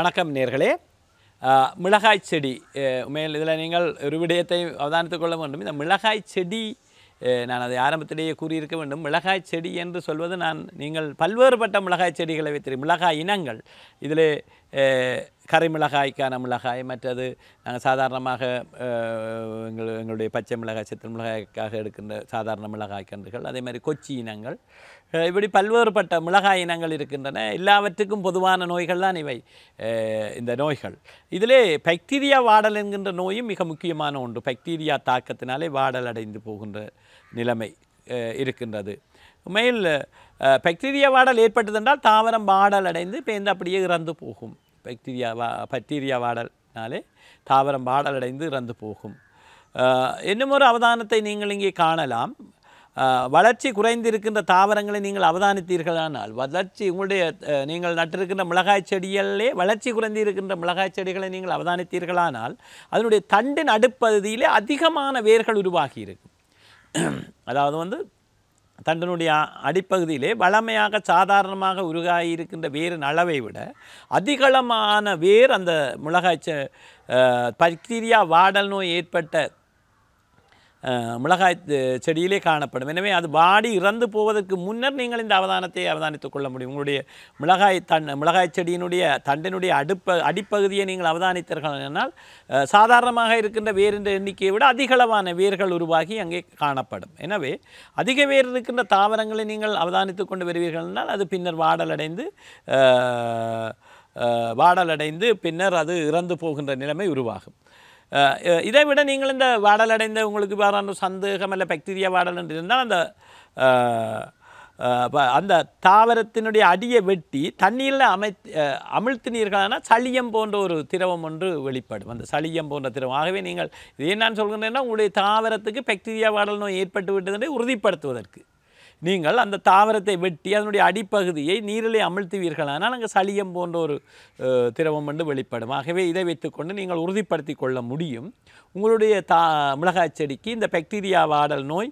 வணக்கம் நேர்களே மிளகாய் செடி உண்மையில் இதில் நீங்கள் ஒரு விடயத்தை அவதானித்துக் கொள்ள வேண்டும் இந்த மிளகாய் செடி நான் அதை ஆரம்பத்திலேயே கூறியிருக்க வேண்டும் மிளகாய் செடி என்று சொல்வது நான் நீங்கள் பல்வேறுபட்ட மிளகாய் செடிகளை வைத்திரு மிளகாய் இனங்கள் இதில் கரைமிளகாய்க்கான மிளகாய் மற்றது நாங்கள் சாதாரணமாக எங்கள் எங்களுடைய பச்சை மிளகாய் சித்திர மிளகாய்க்காக எடுக்கின்ற சாதாரண மிளகாய் கன்றுகள் அதே மாதிரி கொச்சி இனங்கள் இப்படி பல்வேறுபட்ட மிளகாய் இனங்கள் இருக்கின்றன எல்லாவற்றுக்கும் பொதுவான நோய்கள் தான் இவை இந்த நோய்கள் இதிலே பாக்டீரியா வாடல் என்கின்ற நோயும் மிக முக்கியமான ஒன்று பாக்டீரியா தாக்கத்தினாலே வாடல் அடைந்து போகின்ற நிலைமை இருக்கின்றது உண்மையில் பாக்டீரியா வாடல் ஏற்பட்டதென்றால் தாவரம் வாடல் அடைந்து பேருந்து அப்படியே இறந்து போகும் பாக்டீரியா வா பக்டீரியா வாடல்னாலே தாவரம் வாடலடைந்து இறந்து போகும் இன்னும் ஒரு அவதானத்தை நீங்கள் இங்கே காணலாம் வளர்ச்சி குறைந்திருக்கின்ற தாவரங்களை நீங்கள் அவதானித்தீர்களானால் வளர்ச்சி உங்களுடைய நீங்கள் நட்டிருக்கின்ற மிளகாய் செடிகளிலே வளர்ச்சி குறைந்திருக்கின்ற மிளகாய் செடிகளை நீங்கள் அவதானித்தீர்களானால் அதனுடைய தண்டின் அடுப்பகுதியிலே அதிகமான வேர்கள் உருவாகி இருக்கும் அதாவது வந்து தண்டனுடைய அடிப்பகுதியிலே வளமையாக சாதாரணமாக உருகாயிருக்கின்ற வேரின் அளவை விட அதிகளமான வேர் அந்த மிளகாய்ச்ச பக்டீரியா வாடல் நோய் ஏற்பட்ட மிளகாய் செடியிலே காணப்படும் எனவே அது வாடி இறந்து போவதற்கு முன்னர் நீங்கள் இந்த அவதானத்தை அவதானித்துக் கொள்ள முடியும் உங்களுடைய மிளகாய் தன் மிளகாய் செடியினுடைய தண்டினுடைய அடுப்ப அடிப்பகுதியை நீங்கள் அவதானித்தீர்கள் என்றால் சாதாரணமாக இருக்கின்ற வேரின்ற எண்ணிக்கையை விட அதிகளவான வேர்கள் உருவாகி அங்கே காணப்படும் எனவே அதிக வேர் இருக்கின்ற தாவரங்களை நீங்கள் அவதானித்துக் கொண்டு வருவீர்கள் என்றால் அது பின்னர் வாடலடைந்து வாடலடைந்து பின்னர் அது இறந்து போகின்ற நிலைமை உருவாகும் இதை விட நீங்கள் இந்த வாடலடைந்த உங்களுக்கு வேறு சந்தேகம் அல்ல பக்டீரியா வாடல் என்று இருந்தால் அந்த அந்த தாவரத்தினுடைய அடியை வெட்டி தண்ணீரில் அமை அமிழ்த்தினீர்களான சளியம் போன்ற ஒரு திரவம் ஒன்று வெளிப்படும் அந்த சளியம் போன்ற திரவம் ஆகவே நீங்கள் இது என்னான்னு சொல்கிறேன்னா உங்களுடைய தாவரத்துக்கு பக்டீரியா வாடல் நோய் ஏற்பட்டு விட்டதை உறுதிப்படுத்துவதற்கு நீங்கள் அந்த தாவரத்தை வெட்டி அதனுடைய அடிப்பகுதியை நீரிலே ஆனால் அங்கே சளியம் போன்ற ஒரு திரவம் வந்து வெளிப்படும் ஆகவே இதை வைத்துக்கொண்டு நீங்கள் உறுதிப்படுத்தி கொள்ள முடியும் உங்களுடைய தா மிளகாய் செடிக்கு இந்த பாக்டீரியா வாடல் நோய்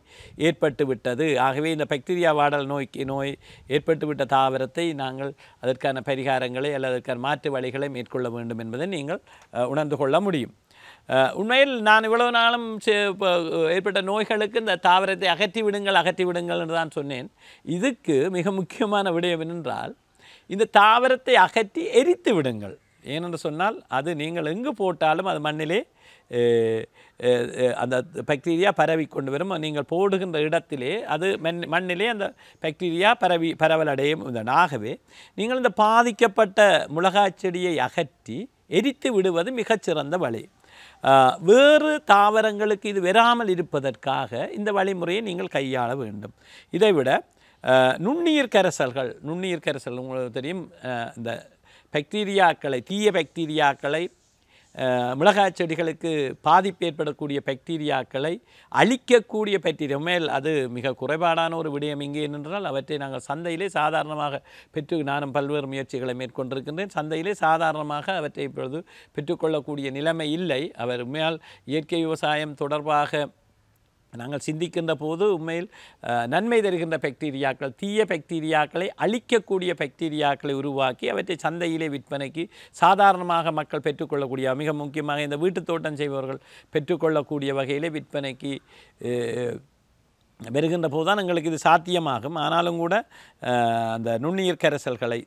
ஏற்பட்டு விட்டது ஆகவே இந்த பாக்டீரியா வாடல் நோய்க்கு நோய் ஏற்பட்டுவிட்ட தாவரத்தை நாங்கள் அதற்கான பரிகாரங்களை அல்லது அதற்கான மாற்று வழிகளை மேற்கொள்ள வேண்டும் என்பதை நீங்கள் உணர்ந்து கொள்ள முடியும் உண்மையில் நான் இவ்வளவு நாளும் ஏற்பட்ட நோய்களுக்கு இந்த தாவரத்தை அகற்றி விடுங்கள் அகற்றி விடுங்கள் என்று தான் சொன்னேன் இதுக்கு மிக முக்கியமான விடயம் என்னென்றால் இந்த தாவரத்தை அகற்றி எரித்து விடுங்கள் ஏனென்று சொன்னால் அது நீங்கள் எங்கு போட்டாலும் அது மண்ணிலே அந்த பாக்டீரியா பரவி கொண்டு வரும் நீங்கள் போடுகின்ற இடத்திலே அது மண் மண்ணிலே அந்த பாக்டீரியா பரவி பரவலடையும் ஆகவே நீங்கள் இந்த பாதிக்கப்பட்ட மிளகாய் செடியை அகற்றி எரித்து விடுவது மிகச்சிறந்த வழி வேறு தாவரங்களுக்கு இது வராமல் இருப்பதற்காக இந்த வழிமுறையை நீங்கள் கையாள வேண்டும் இதைவிட நுண்ணீர் கரைசல்கள் நுண்ணீர் கரைசல் உங்களுக்கு தெரியும் இந்த பாக்டீரியாக்களை தீய பாக்டீரியாக்களை மிளகாய் செடிகளுக்கு பாதிப்பு ஏற்படக்கூடிய பாக்டீரியாக்களை அழிக்கக்கூடிய பாக்டீரியா மேல் அது மிக குறைபாடான ஒரு விடயம் இங்கே என்றால் அவற்றை நாங்கள் சந்தையிலே சாதாரணமாக பெற்று நானும் பல்வேறு முயற்சிகளை மேற்கொண்டிருக்கின்றேன் சந்தையிலே சாதாரணமாக அவற்றை இப்பொழுது பெற்றுக்கொள்ளக்கூடிய நிலைமை இல்லை அவர் உண்மையால் இயற்கை விவசாயம் தொடர்பாக நாங்கள் சிந்திக்கின்ற போது உண்மையில் நன்மை தருகின்ற பாக்டீரியாக்கள் தீய பாக்டீரியாக்களை அழிக்கக்கூடிய பாக்டீரியாக்களை உருவாக்கி அவற்றை சந்தையிலே விற்பனைக்கு சாதாரணமாக மக்கள் பெற்றுக்கொள்ளக்கூடிய மிக முக்கியமாக இந்த வீட்டு தோட்டம் செய்பவர்கள் பெற்றுக்கொள்ளக்கூடிய வகையிலே விற்பனைக்கு வருகின்ற போது தான் எங்களுக்கு இது சாத்தியமாகும் ஆனாலும் கூட அந்த நுண்ணீர் கரைசல்களை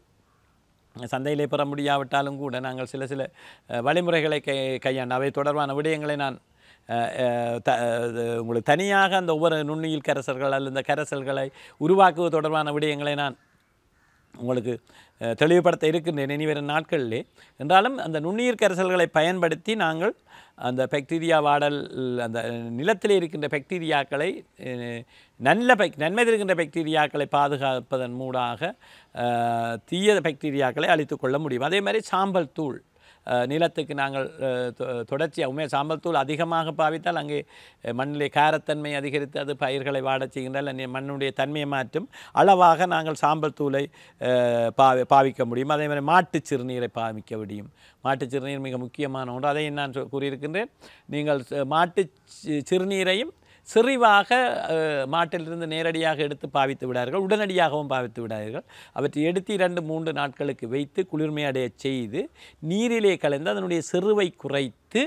சந்தையிலே பெற முடியாவிட்டாலும் கூட நாங்கள் சில சில வழிமுறைகளை கை கையாண்டு அவை தொடர்பான விடயங்களை நான் உங்களுக்கு தனியாக அந்த ஒவ்வொரு நுண்ணியில் கரைசல்கள் அல்லது இந்த கரைசல்களை உருவாக்குவது தொடர்பான விடயங்களை நான் உங்களுக்கு தெளிவுபடுத்த இருக்கின்றேன் இனி நாட்களில் நாட்களிலே என்றாலும் அந்த நுண்ணுயிர் கரைசல்களை பயன்படுத்தி நாங்கள் அந்த பாக்டீரியா வாடல் அந்த நிலத்தில் இருக்கின்ற பாக்டீரியாக்களை நல்ல பை நன்மை இருக்கின்ற பாக்டீரியாக்களை பாதுகாப்பதன் மூடாக தீய பாக்டீரியாக்களை அழித்து கொள்ள முடியும் அதே மாதிரி சாம்பல் தூள் நிலத்துக்கு நாங்கள் தொடர்ச்சியாக உண்மையாக சாம்பல் அதிகமாக பாவித்தால் அங்கே மண்ணிலே காரத்தன்மை அதிகரித்து அது பயிர்களை வாடச் செய்கின்றால் மண்ணுடைய தன்மையை மாற்றும் அளவாக நாங்கள் சாம்பல் தூளை பாவி பாவிக்க முடியும் அதே மாதிரி மாட்டு சிறுநீரை பாவிக்க முடியும் மாட்டு சிறுநீர் மிக முக்கியமான ஒன்று அதை நான் கூறியிருக்கின்றேன் நீங்கள் மாட்டு சிறுநீரையும் சிறிவாக மாட்டிலிருந்து நேரடியாக எடுத்து பாவித்து விடார்கள் உடனடியாகவும் பாவித்து விடார்கள் அவற்றை எடுத்து இரண்டு மூன்று நாட்களுக்கு வைத்து குளிர்மையடைய செய்து நீரிலே கலந்து அதனுடைய சிறுவை குறைத்து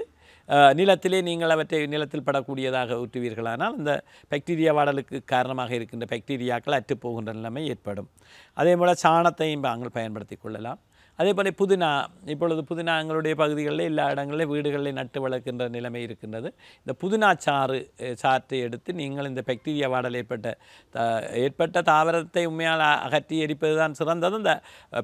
நிலத்திலே நீங்கள் அவற்றை நிலத்தில் படக்கூடியதாக ஊற்றுவீர்களானால் அந்த பாக்டீரியா வாடலுக்கு காரணமாக இருக்கின்ற பாக்டீரியாக்கள் அற்றுப்போகின்ற நிலைமை ஏற்படும் அதே போல் சாணத்தையும் நாங்கள் பயன்படுத்தி கொள்ளலாம் அதே போல் புதினா இப்பொழுது புதினா எங்களுடைய பகுதிகளில் எல்லா இடங்களிலே வீடுகளில் நட்டு வளர்க்கின்ற நிலைமை இருக்கின்றது இந்த புதினா சாறு சாற்றை எடுத்து நீங்கள் இந்த பாக்டீரியா வாடல் ஏற்பட்ட ஏற்பட்ட தாவரத்தை உண்மையால் அகற்றி எரிப்பது தான் சிறந்தது இந்த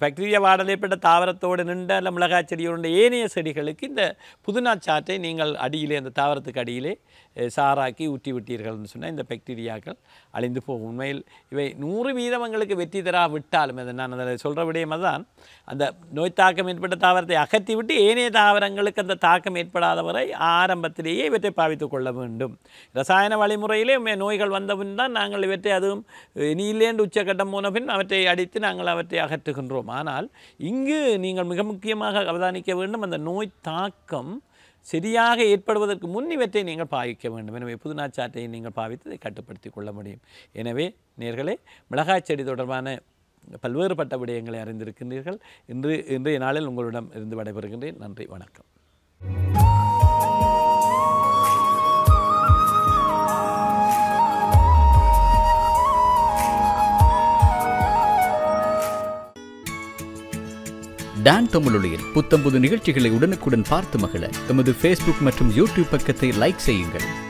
பாக்டீரியா வாடல் ஏற்பட்ட தாவரத்தோடு நின்ற அல்ல மிளகாய் செடியோட ஏனைய செடிகளுக்கு இந்த புதினா சாற்றை நீங்கள் அடியிலே அந்த தாவரத்துக்கு அடியிலே சாராக்கி ஊற்றி விட்டீர்கள்னு சொன்னால் இந்த பாக்டீரியாக்கள் அழிந்து போகும் உண்மையில் இவை நூறு வீதம் எங்களுக்கு வெற்றி தரா விட்டாலும் அதை நான் அதை சொல்கிற விடயமாக தான் அந்த நோய் தாக்கம் ஏற்பட்ட தாவரத்தை அகற்றிவிட்டு ஏனைய தாவரங்களுக்கு அந்த தாக்கம் ஏற்படாதவரை ஆரம்பத்திலேயே இவற்றை பாவித்து கொள்ள வேண்டும் ரசாயன வழிமுறையிலே நோய்கள் வந்த பின் தான் நாங்கள் இவற்றை அதுவும் நீலேண்டு உச்சக்கட்டம் போன பின் அவற்றை அடித்து நாங்கள் அவற்றை அகற்றுகின்றோம் ஆனால் இங்கு நீங்கள் மிக முக்கியமாக அவதானிக்க வேண்டும் அந்த நோய் தாக்கம் சரியாக ஏற்படுவதற்கு முன் இவற்றை நீங்கள் பாவிக்க வேண்டும் எனவே புதினா நீங்கள் பாவித்து இதை கட்டுப்படுத்தி கொள்ள முடியும் எனவே நேர்களே மிளகாய் செடி தொடர்பான பல்வேறு பட்ட விடயங்களை அறிந்திருக்கின்றீர்கள் இன்று இன்றைய நாளில் உங்களிடம் இருந்து விடைபெறுகின்றேன் நன்றி வணக்கம் நிகழ்ச்சிகளை உடனுக்குடன் ஃபேஸ்புக் மற்றும் யூடியூப் பக்கத்தை லைக் செய்யுங்கள்